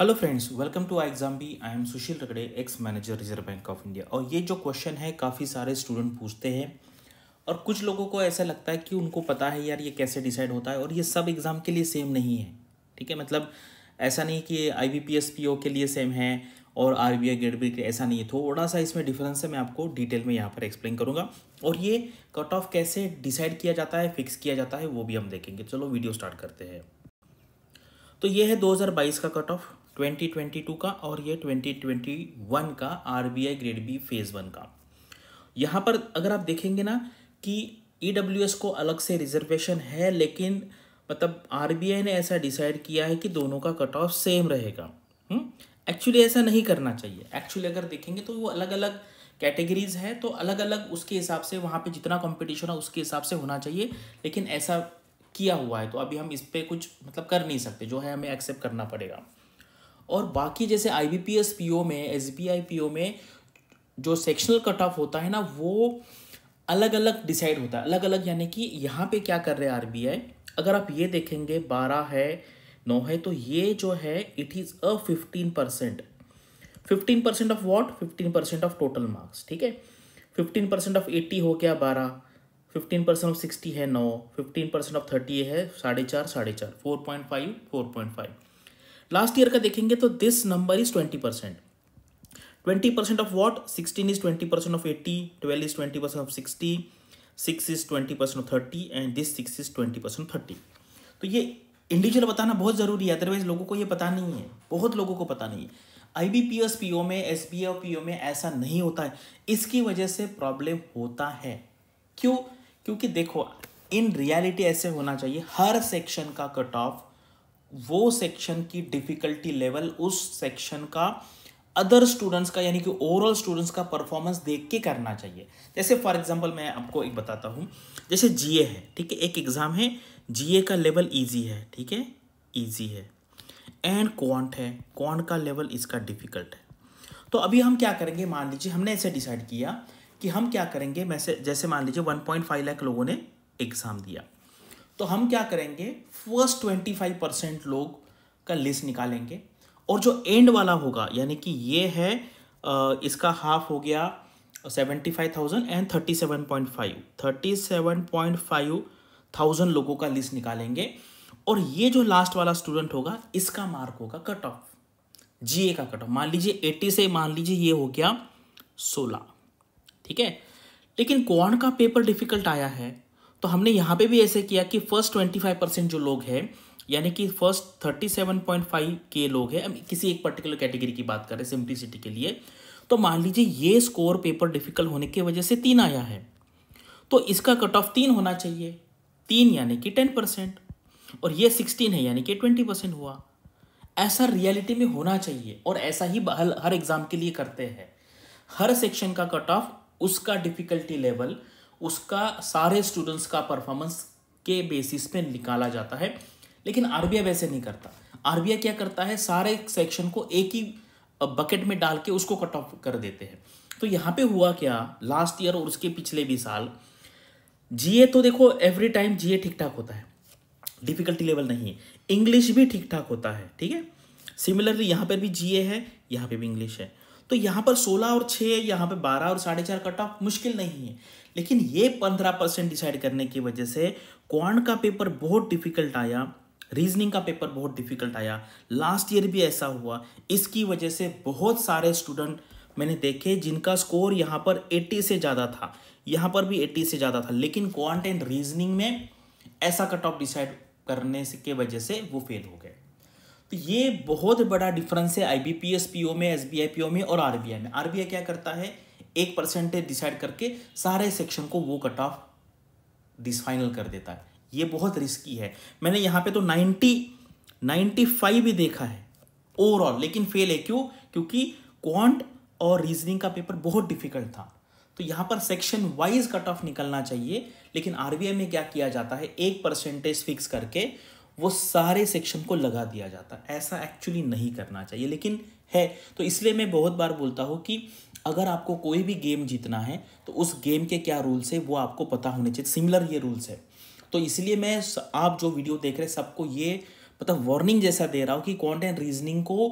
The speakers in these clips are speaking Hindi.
Hello friends welcome to I exam B I am Sushil Ragade ex manager Reserve Bank of India और ये जो क्वेश्चन है काफ़ी सारे स्टूडेंट पूछते हैं और कुछ लोगों को ऐसा लगता है कि उनको पता है यार ये कैसे डिसाइड होता है और ये सब एग्ज़ाम के लिए सेम नहीं है ठीक है मतलब ऐसा नहीं कि I B P S P O के लिए सेम है और R B I grade B ऐसा नहीं है थोड़ा सा इसमें डिफरेंस है मैं आपको डिटेल में यहाँ पर एक्सप्लेन करूँगा और ये कट ऑफ कैसे डिसाइड किया जाता है फिक्स किया जाता है वो भी हम देखेंगे चलो वीडियो स्टार्ट करते हैं तो ये है 2022 का कट ऑफ 2022 का और ये 2021 का R B I grade B phase one का यहाँ पर अगर आप देखेंगे ना कि ई e को अलग से रिजर्वेशन है लेकिन मतलब आई ने ऐसा डिसाइड किया है कि दोनों का कट ऑफ सेम रहेगा एक्चुअली हम्म? ऐसा नहीं करना चाहिए एक्चुअली अगर देखेंगे तो वो अलग अलग कैटेगरीज है तो अलग अलग उसके हिसाब से वहाँ पे जितना कंपटीशन है उसके हिसाब से होना चाहिए लेकिन ऐसा किया हुआ है तो अभी हम इस पर कुछ मतलब कर नहीं सकते जो है हमें एक्सेप्ट करना पड़ेगा और बाकी जैसे I B P S P O में S B I P O में जो सेक्शनल कट ऑफ होता है ना वो अलग अलग डिसाइड होता है अलग अलग यानी कि यहाँ पे क्या कर रहे हैं आर बी आई अगर आप ये देखेंगे बारह है नौ है तो ये जो है it is a fifteen percent fifteen percent of what fifteen percent of total marks ठीक है फिफ्टीन परसेंट ऑफ एट्टी हो गया बारह फिफ्टीन परसेंट ऑफ सिक्सटी है नौ फिफ्टीन परसेंट ऑफ थर्टी है साढ़े चार साढ़े चार four point five four point five last year का देखेंगे तो this number is twenty percent twenty percent of what sixteen is twenty percent of eighty twelve is twenty percent of sixty six is twenty percent of thirty and this six is twenty percent thirty तो ये इंडिविजुअल बताना बहुत ज़रूरी है अदरवाइज लोगों को ये पता नहीं है बहुत लोगों को पता नहीं है I B P S P O में S B O P O में ऐसा नहीं होता है इसकी वजह से प्रॉब्लम होता है क्यों क्योंकि देखो इन रियलिटी ऐसे होना चाहिए हर सेक्शन का कट ऑफ वो सेक्शन की डिफ़िकल्टी लेवल उस सेक्शन का अदर स्टूडेंट्स का यानी कि ओवरऑल स्टूडेंट्स का परफॉर्मेंस देख के करना चाहिए जैसे फॉर एग्जांपल मैं आपको एक बताता हूँ जैसे जीए है ठीक है एक एग्ज़ाम है जीए का लेवल इजी है ठीक है इजी है एंड क्वांट है क्वांट का लेवल इसका डिफ़िकल्ट है तो अभी हम क्या करेंगे मान लीजिए हमने ऐसे डिसाइड किया कि हम क्या करेंगे मैसे जैसे मान लीजिए वन लाख लोगों ने एग्ज़ाम दिया तो हम क्या करेंगे फर्स्ट ट्वेंटी फाइव परसेंट लोग का लिस्ट निकालेंगे और जो एंड वाला होगा यानी कि ये है इसका हाफ हो गया seventy five thousand and thirty seven point five thirty seven point five thousand लोगों का लिस्ट निकालेंगे और ये जो लास्ट वाला स्टूडेंट होगा इसका मार्क होगा कट ऑफ ए का कट ऑफ मान लीजिए एटी से मान लीजिए ये हो गया सोलह ठीक है लेकिन कौन का पेपर डिफिकल्ट आया है तो हमने यहाँ पे भी ऐसे किया कि फर्स्ट ट्वेंटी फाइव परसेंट जो लोग हैं यानी कि first thirty seven point five के लोग हैं किसी एक पर्टिकुलर कैटेगरी की बात करें सिंप्लिसिटी के लिए तो मान लीजिए ये स्कोर पेपर डिफिकल्ट होने की वजह से तीन आया है तो इसका कट ऑफ तीन होना चाहिए तीन यानी कि टेन परसेंट और ये सिक्सटीन है यानी कि ट्वेंटी परसेंट हुआ ऐसा रियलिटी में होना चाहिए और ऐसा ही हर एग्ज़ाम के लिए करते हैं हर सेक्शन का कट ऑफ उसका डिफ़िकल्टी लेवल उसका सारे स्टूडेंट्स का परफॉर्मेंस के बेसिस पे निकाला जाता है लेकिन आरबीआई वैसे नहीं करता आरबीआई क्या करता है सारे सेक्शन को एक ही बकेट में डाल के उसको कट ऑफ कर देते हैं तो यहाँ पे हुआ क्या लास्ट ईयर और उसके पिछले भी साल जीए तो देखो एवरी टाइम जीए ठीक ठाक होता है डिफिकल्टी लेवल नहीं है इंग्लिश भी ठीक ठाक होता है ठीक है सिमिलरली यहाँ पर भी जीए है यहाँ पे भी इंग्लिश है तो यहाँ पर सोलह और छः यहाँ पे बारह और साढ़े चार कट ऑफ मुश्किल नहीं है लेकिन ये पंद्रह परसेंट डिसाइड करने की वजह से क्वांट का पेपर बहुत डिफिकल्ट आया रीजनिंग का पेपर बहुत डिफिकल्ट आया लास्ट ईयर भी ऐसा हुआ इसकी वजह से बहुत सारे स्टूडेंट मैंने देखे जिनका स्कोर यहाँ पर 80 से ज़्यादा था यहाँ पर भी 80 से ज़्यादा था लेकिन क्वांट एंड रीजनिंग में ऐसा कट ऑफ डिसाइड करने के वजह से वो फेल हो गए तो ये बहुत बड़ा डिफरेंस है I B P S P O में S B I P O में और आर बी आई में आर बी आई क्या करता है एक परसेंटेज डिसाइड करके सारे सेक्शन को वो कट ऑफ डिसफाइनल कर देता है ये बहुत रिस्की है मैंने यहाँ पे तो नाइन्टी नाइन्टी फाइव भी देखा है ओवरऑल लेकिन फेल है क्यों क्योंकि क्वांट और रीजनिंग का पेपर बहुत डिफिकल्ट था तो यहाँ पर सेक्शन वाइज कट ऑफ निकलना चाहिए लेकिन आरबीआई में क्या किया जाता है एक परसेंटेज फिक्स करके वो सारे सेक्शन को लगा दिया जाता है ऐसा एक्चुअली नहीं करना चाहिए लेकिन है तो इसलिए मैं बहुत बार बोलता हूँ कि अगर आपको कोई भी गेम जीतना है तो उस गेम के क्या रूल्स है वो आपको पता होने चाहिए सिमिलर ये रूल्स है तो इसलिए मैं आप जो वीडियो देख रहे हैं सबको ये मतलब वार्निंग जैसा दे रहा हूँ कि कॉन्टेंट रीजनिंग को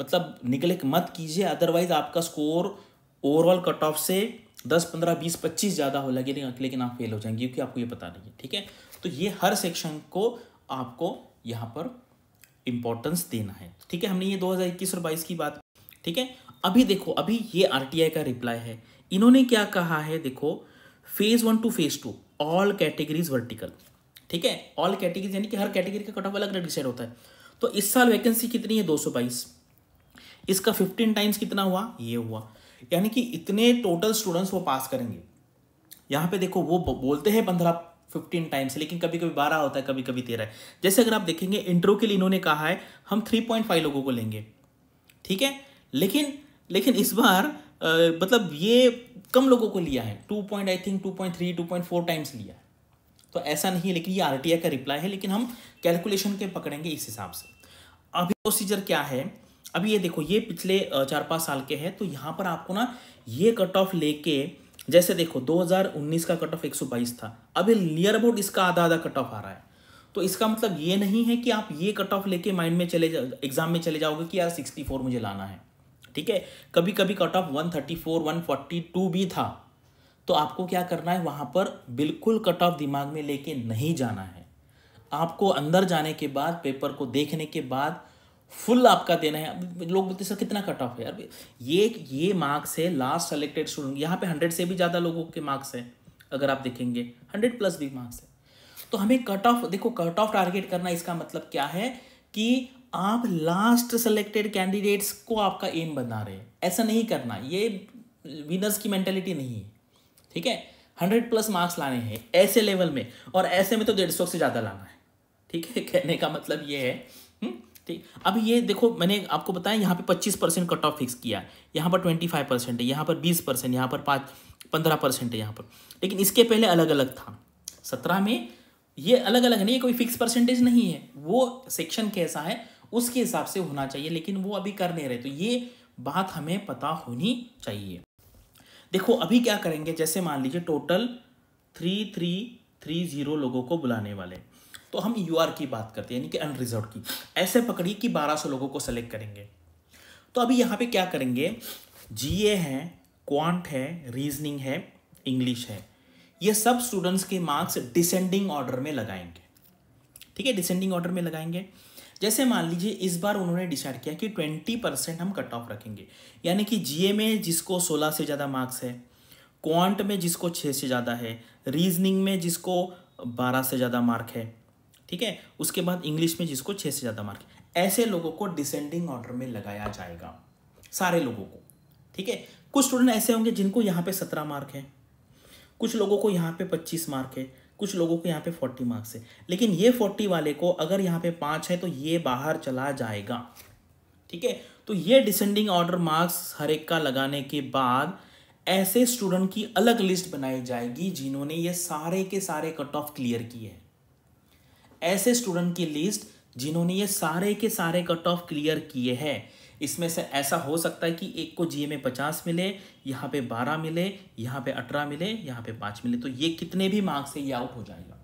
मतलब निगलेक्ट मत कीजिए अदरवाइज आपका स्कोर ओवरऑल कट ऑफ से दस पंद्रह बीस पच्चीस ज़्यादा हो लगे लेकिन आप फेल हो जाएंगे क्योंकि आपको ये पता नहीं है ठीक है तो ये हर सेक्शन को आपको यहाँ पर इम्पोर्टेंस देना है ठीक है हमने ये 2021 और 22 की बात ठीक है अभी देखो अभी ये आर का रिप्लाई है इन्होंने क्या कहा है देखो phase one two phase two all categories vertical ठीक है ऑल कैटेगरीज यानी कि हर कैटेगरी का कटअप अलग अलग डिसाइड होता है तो इस साल वैकेंसी कितनी है 222 इसका 15 टाइम्स कितना हुआ ये हुआ यानी कि इतने टोटल स्टूडेंट्स वो पास करेंगे यहाँ पे देखो वो बोलते हैं पंद्रह फिफ्टीन टाइम्स लेकिन कभी कभी बारह होता है कभी कभी तेरह जैसे अगर आप देखेंगे इंटरव्यू के लिए इन्होंने कहा है हम थ्री लोगों को लेंगे ठीक है लेकिन लेकिन इस बार आ, मतलब ये कम लोगों को लिया है two point I think two point three two point four times लिया है तो ऐसा नहीं है लेकिन ये आर का रिप्लाई है लेकिन हम कैलकुलेशन के पकड़ेंगे इस हिसाब से अभी प्रोसीजर क्या है अभी ये देखो ये पिछले चार पाँच साल के हैं तो यहाँ पर आपको ना ये कट ऑफ लेके जैसे देखो 2019 का कट ऑफ एक था अभी नियर अबाउट इसका आधा आधा कट ऑफ आ रहा है तो इसका मतलब ये नहीं है कि आप ये कट ऑफ लेके माइंड में चले जाओ एग्जाम में चले जाओगे कि यार 64 मुझे लाना है ठीक है कभी कभी cut off one thirty four one forty two भी था तो आपको क्या करना है वहाँ पर बिल्कुल कट ऑफ दिमाग में लेके नहीं जाना है आपको अंदर जाने के बाद पेपर को देखने के बाद फुल आपका देना है लोग बोलते सर कितना कट ऑफ है यार ये ये मार्क्स है लास्ट सेलेक्टेड स्टूडेंट यहाँ पे हंड्रेड से भी ज़्यादा लोगों के मार्क्स हैं अगर आप देखेंगे हंड्रेड प्लस भी मार्क्स है तो हमें कट ऑफ देखो कट ऑफ टारगेट करना इसका मतलब क्या है कि आप लास्ट सेलेक्टेड कैंडिडेट्स को आपका एम बना रहे हैं ऐसा नहीं करना ये विनर्स की मेंटेलिटी नहीं है ठीक है हंड्रेड प्लस मार्क्स लाने हैं ऐसे लेवल में और ऐसे में तो डेढ़ सौ से ज़्यादा लाना है ठीक है कहने का मतलब ये है हम्म? ठीक अब ये देखो मैंने आपको बताया यहाँ पे पच्चीस परसेंट कट ऑफ फिक्स किया यहाँ पर ट्वेंटी फाइव परसेंट है यहाँ पर बीस परसेंट यहाँ पर पाँच पंद्रह परसेंट है यहाँ पर लेकिन इसके पहले अलग अलग था सत्रह में ये अलग अलग नहीं कोई फिक्स परसेंटेज नहीं है वो सेक्शन कैसा है उसके हिसाब से होना चाहिए लेकिन वो अभी कर नहीं रहे तो ये बात हमें पता होनी चाहिए देखो अभी क्या करेंगे जैसे मान लीजिए total three three three zero लोगों को बुलाने वाले तो हम यू की बात करते हैं यानी कि अनरिजर्व की ऐसे पकड़िए कि सौ लोगों को सेलेक्ट करेंगे तो अभी यहाँ पे क्या करेंगे जीए है क्वांट है रीजनिंग है इंग्लिश है ये सब स्टूडेंट्स के मार्क्स डिसेंडिंग ऑर्डर में लगाएंगे ठीक है डिसेंडिंग ऑर्डर में लगाएंगे जैसे मान लीजिए इस बार उन्होंने डिसाइड किया कि ट्वेंटी परसेंट हम कट ऑफ रखेंगे यानी कि जीए में जिसको सोलह से ज़्यादा मार्क्स है क्वांट में जिसको छह से ज़्यादा है रीजनिंग में जिसको बारह से ज़्यादा मार्क है ठीक है उसके बाद इंग्लिश में जिसको छः से ज़्यादा मार्क है ऐसे लोगों को डिसेंडिंग ऑर्डर में लगाया जाएगा सारे लोगों को ठीक है कुछ स्टूडेंट ऐसे होंगे जिनको यहाँ पे सत्रह मार्क है कुछ लोगों को यहाँ पे पच्चीस मार्क है कुछ लोगों को यहाँ पे फोर्टी मार्क्स है लेकिन ये फोर्टी वाले को अगर यहाँ पे पाँच है तो ये बाहर चला जाएगा ठीक है तो ये डिसेंडिंग ऑर्डर मार्क्स हर एक का लगाने के बाद ऐसे स्टूडेंट की अलग लिस्ट बनाई जाएगी जिन्होंने ये सारे के सारे कट ऑफ क्लियर किए हैं ऐसे स्टूडेंट की लिस्ट जिन्होंने ये सारे के सारे कट ऑफ क्लियर किए हैं इसमें से ऐसा हो सकता है कि एक को जीए में पचास मिले यहाँ पे बारह मिले यहाँ पे अठारह मिले यहाँ पे पाँच मिले तो ये कितने भी मार्क्स है ये आउट हो जाएगा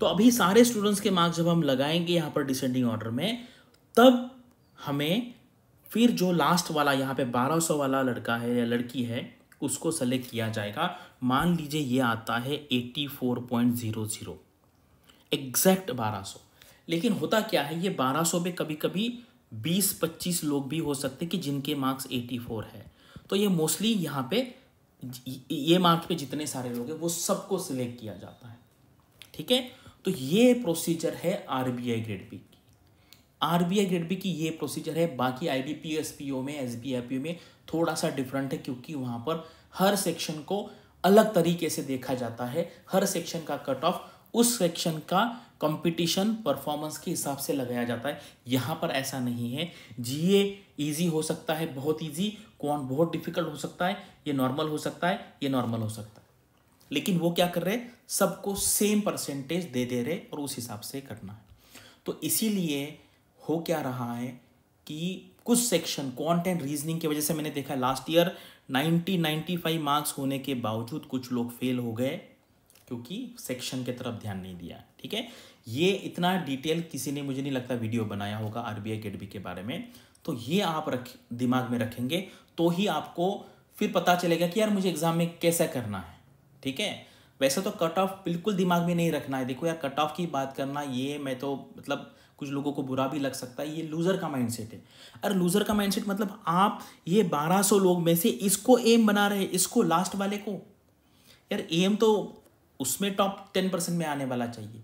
तो अभी सारे स्टूडेंट्स के मार्क्स जब हम लगाएंगे यहाँ पर डिसेंडिंग ऑर्डर में तब हमें फिर जो लास्ट वाला यहाँ पे 1200 वाला लड़का है या लड़की है उसको सेलेक्ट किया जाएगा मान लीजिए ये आता है जीरो एग्जैक्ट 1200 लेकिन होता क्या है ये 1200 में कभी कभी 20-25 लोग भी हो सकते हैं कि जिनके मार्क्स 84 है तो ये मोस्टली यहाँ पे ये मार्क पे जितने सारे लोग हैं वो सबको सिलेक्ट किया जाता है ठीक है तो ये प्रोसीजर है आरबीआई ग्रेड बी की आरबीआई ग्रेड बी की ये प्रोसीजर है बाकी पी ओ में ओ में थोड़ा सा डिफरेंट है क्योंकि वहाँ पर हर सेक्शन को अलग तरीके से देखा जाता है हर सेक्शन का कट ऑफ उस सेक्शन का कंपटीशन परफॉर्मेंस के हिसाब से लगाया जाता है यहाँ पर ऐसा नहीं है जीए इजी हो सकता है बहुत इजी कौन बहुत डिफिकल्ट हो सकता है ये नॉर्मल हो सकता है ये नॉर्मल हो सकता है लेकिन वो क्या कर रहे हैं सबको सेम परसेंटेज दे दे रहे और उस हिसाब से करना है तो इसीलिए हो क्या रहा है कि कुछ सेक्शन कॉन्टेंट रीजनिंग की वजह से मैंने देखा लास्ट ईयर 90 95 मार्क्स होने के बावजूद कुछ लोग फेल हो गए क्योंकि सेक्शन के तरफ ध्यान नहीं दिया ठीक है ये इतना डिटेल किसी ने मुझे नहीं लगता वीडियो बनाया होगा आर बी के बारे में तो ये आप रख दिमाग में रखेंगे तो ही आपको फिर पता चलेगा कि यार मुझे एग्ज़ाम में कैसा करना है ठीक है वैसे तो कट ऑफ बिल्कुल दिमाग में नहीं रखना है देखो यार कट ऑफ की बात करना ये मैं तो मतलब कुछ लोगों को बुरा भी लग सकता है ये लूज़र का माइंडसेट है अरे लूज़र का माइंडसेट मतलब आप ये 1200 लोग में से इसको एम बना रहे इसको लास्ट वाले को यार एम तो उसमें टॉप टेन परसेंट में आने वाला चाहिए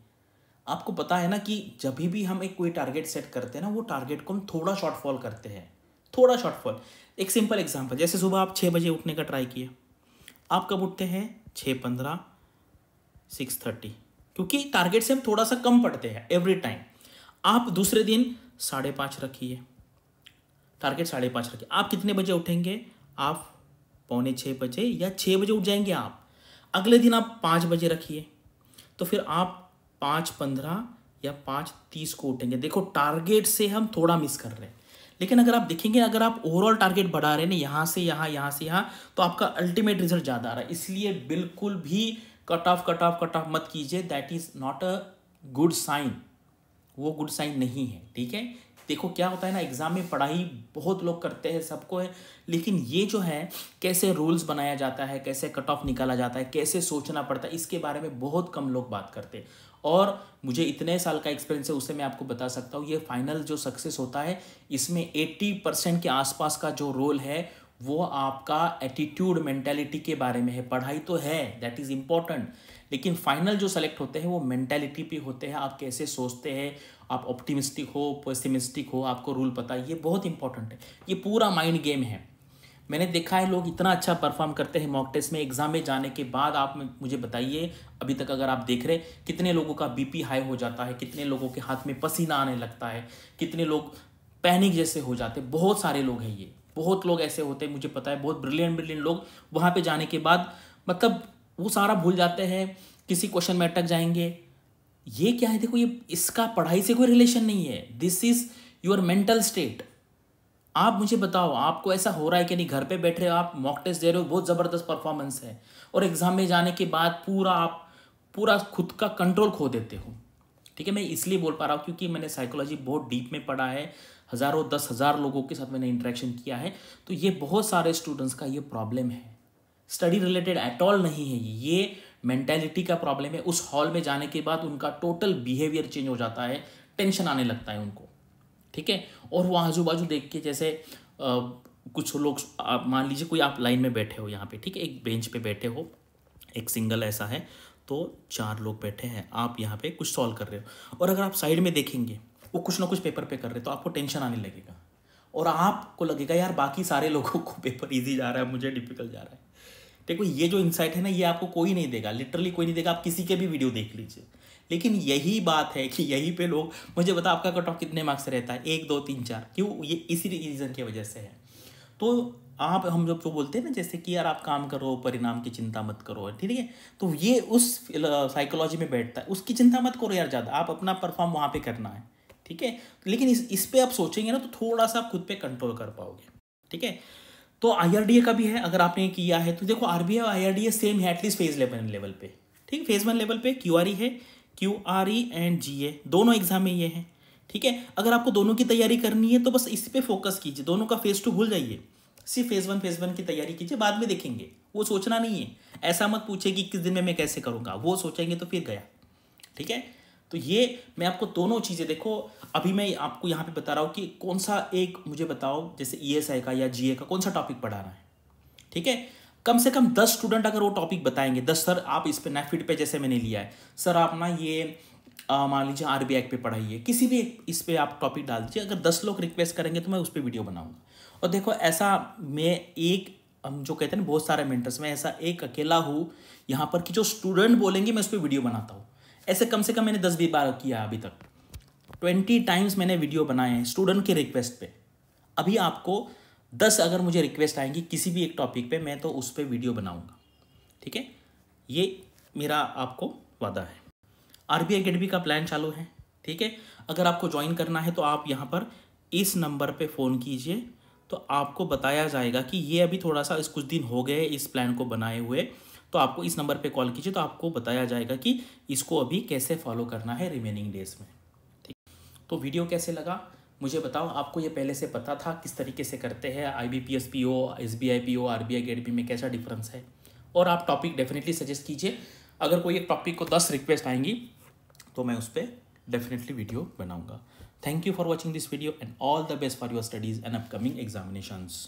आपको पता है ना कि जब भी हम एक कोई टारगेट सेट करते हैं ना वो टारगेट को हम थोड़ा शॉर्टफॉल करते हैं थोड़ा शॉर्टफॉल एक सिंपल एग्जाम्पल जैसे सुबह आप छः बजे उठने का ट्राई किए आप कब उठते हैं छः पंद्रह सिक्स थर्टी क्योंकि टारगेट से हम थोड़ा सा कम पड़ते हैं एवरी टाइम आप दूसरे दिन साढ़े पाँच रखिए टारगेट साढ़े पाँच रखिए आप कितने बजे उठेंगे आप पौने छः बजे या छः बजे उठ जाएंगे आप अगले दिन आप पाँच बजे रखिए तो फिर आप पाँच पंद्रह या पाँच तीस को उठेंगे देखो टारगेट से हम थोड़ा मिस कर रहे हैं लेकिन अगर आप देखेंगे अगर आप ओवरऑल टारगेट बढ़ा रहे हैं यहाँ से यहाँ यहाँ से यहाँ तो आपका अल्टीमेट रिजल्ट ज़्यादा आ रहा है इसलिए बिल्कुल भी cut off cut off cut off मत कीजिए that is not a good sign वो गुड साइन नहीं है ठीक है देखो क्या होता है ना एग्ज़ाम में पढ़ाई बहुत लोग करते हैं सबको है लेकिन ये जो है कैसे रूल्स बनाया जाता है कैसे कट ऑफ निकाला जाता है कैसे सोचना पड़ता है इसके बारे में बहुत कम लोग बात करते हैं और मुझे इतने साल का एक्सपीरियंस है उससे मैं आपको बता सकता हूँ ये फाइनल जो सक्सेस होता है इसमें 80 परसेंट के आसपास का जो रोल है वो आपका एटीट्यूड मेंटेलिटी के बारे में है पढ़ाई तो है दैट इज़ इम्पॉर्टेंट लेकिन फाइनल जो सेलेक्ट होते हैं वो मेंटेलिटी पे होते हैं आप कैसे सोचते हैं आप ऑप्टिमिस्टिक हो पेसिमिस्टिक हो आपको रूल पता है ये बहुत इंपॉर्टेंट है ये पूरा माइंड गेम है मैंने देखा है लोग इतना अच्छा परफॉर्म करते हैं मॉक टेस्ट में एग्जाम में जाने के बाद आप मुझे बताइए अभी तक अगर आप देख रहे कितने लोगों का बीपी हाई हो जाता है कितने लोगों के हाथ में पसीना आने लगता है कितने लोग पैनिक जैसे हो जाते हैं बहुत सारे लोग हैं ये बहुत लोग ऐसे होते हैं मुझे पता है बहुत ब्रिलियंट ब्रिलियंट लोग वहाँ पर जाने के बाद मतलब वो सारा भूल जाते हैं किसी क्वेश्चन में अटक जाएंगे ये क्या है देखो ये इसका पढ़ाई से कोई रिलेशन नहीं है this is your mental state आप मुझे बताओ आपको ऐसा हो रहा है कि नहीं घर पे बैठे हो आप मॉक टेस्ट दे रहे हो बहुत ज़बरदस्त परफॉर्मेंस है और एग्ज़ाम में जाने के बाद पूरा आप पूरा खुद का कंट्रोल खो देते हो ठीक है मैं इसलिए बोल पा रहा हूँ क्योंकि मैंने साइकोलॉजी बहुत डीप में पढ़ा है हज़ारों दस हज़ार लोगों के साथ मैंने इंट्रैक्शन किया है तो ये बहुत सारे स्टूडेंट्स का ये प्रॉब्लम है स्टडी रिलेटेड एट ऑल नहीं है ये मेंटेलिटी का प्रॉब्लम है उस हॉल में जाने के बाद उनका टोटल बिहेवियर चेंज हो जाता है टेंशन आने लगता है उनको ठीक है और वो आजू बाजू देख के जैसे आ, कुछ लोग मान लीजिए कोई आप लाइन में बैठे हो यहाँ पे ठीक है एक बेंच पे बैठे हो एक सिंगल ऐसा है तो चार लोग बैठे हैं आप यहाँ पे कुछ सॉल्व कर रहे हो और अगर आप साइड में देखेंगे वो कुछ ना कुछ पेपर पे कर रहे तो आपको टेंशन आने लगेगा और आपको लगेगा यार बाकी सारे लोगों को पेपर ईजी जा रहा है मुझे डिफिकल्ट जा रहा है देखो ये जो इंसाइट है ना ये आपको कोई नहीं देगा लिटरली कोई नहीं देगा आप किसी के भी वीडियो देख लीजिए लेकिन यही बात है कि यहीं पे लोग मुझे बता आपका कट ऑफ कितने मार्क्स रहता है एक दो तीन चार क्यों ये इसी रीज़न की वजह से है तो आप हम जब जो बोलते हैं ना जैसे कि यार आप काम करो परिणाम की चिंता मत करो ठीक है तो ये उस साइकोलॉजी में बैठता है उसकी चिंता मत करो यार ज़्यादा आप अपना परफॉर्म वहाँ पर करना है ठीक है लेकिन इस इस पर आप सोचेंगे ना तो थोड़ा सा आप खुद पे कंट्रोल कर पाओगे ठीक है तो आई का भी है अगर आपने किया है तो देखो आर बी आई सेम है एटलीस्ट फेज लेवल लेवल पे ठीक फेज वन लेवल पे क्यू e है Q R E and G A दोनों एग्जाम में ये हैं ठीक है अगर आपको दोनों की तैयारी करनी है तो बस इस पर फोकस कीजिए दोनों का फेज टू भूल जाइए सिर्फ फेज वन फेज वन की तैयारी कीजिए बाद में देखेंगे वो सोचना नहीं है ऐसा मत पूछे कि किस दिन में मैं कैसे करूँगा वो सोचेंगे तो फिर गया ठीक है तो ये मैं आपको दोनों चीज़ें देखो अभी मैं आपको यहाँ पे बता रहा हूँ कि कौन सा एक मुझे बताओ जैसे ई e का या जी का कौन सा टॉपिक पढ़ाना है ठीक है कम से कम दस स्टूडेंट अगर वो टॉपिक बताएंगे दस सर आप इस पे नेफिट पे जैसे मैंने लिया है सर आप ना ये मान लीजिए आर बी एक्ट पे पढ़ाइए किसी भी इस पर आप टॉपिक डाल दीजिए अगर दस लोग रिक्वेस्ट करेंगे तो मैं उस पर वीडियो बनाऊँगा और देखो ऐसा मैं एक हम जो कहते हैं ना बहुत सारे मेंटर्स मैं ऐसा एक अकेला हूँ यहाँ पर कि जो स्टूडेंट बोलेंगे मैं उस पर वीडियो बनाता हूँ ऐसे कम से कम मैंने दस बीस बार किया अभी तक ट्वेंटी टाइम्स मैंने वीडियो बनाए हैं स्टूडेंट के रिक्वेस्ट पे अभी आपको दस अगर मुझे रिक्वेस्ट आएंगी किसी भी एक टॉपिक पे मैं तो उस पर वीडियो बनाऊंगा ठीक है ये मेरा आपको वादा है आर बी अकेडमी का प्लान चालू है ठीक है अगर आपको ज्वाइन करना है तो आप यहाँ पर इस नंबर पे फ़ोन कीजिए तो आपको बताया जाएगा कि ये अभी थोड़ा सा इस कुछ दिन हो गए इस प्लान को बनाए हुए तो आपको इस नंबर पे कॉल कीजिए तो आपको बताया जाएगा कि इसको अभी कैसे फॉलो करना है रिमेनिंग डेज में ठीक तो वीडियो कैसे लगा मुझे बताओ आपको ये पहले से पता था किस तरीके से करते हैं I B P S P O S B I P O R B I grade B में कैसा डिफरेंस है और आप टॉपिक डेफिनेटली सजेस्ट कीजिए अगर कोई एक टॉपिक को दस रिक्वेस्ट आएंगी तो मैं उस पर डेफिनेटली वीडियो बनाऊंगा thank you for watching this video and all the best for your studies and upcoming examinations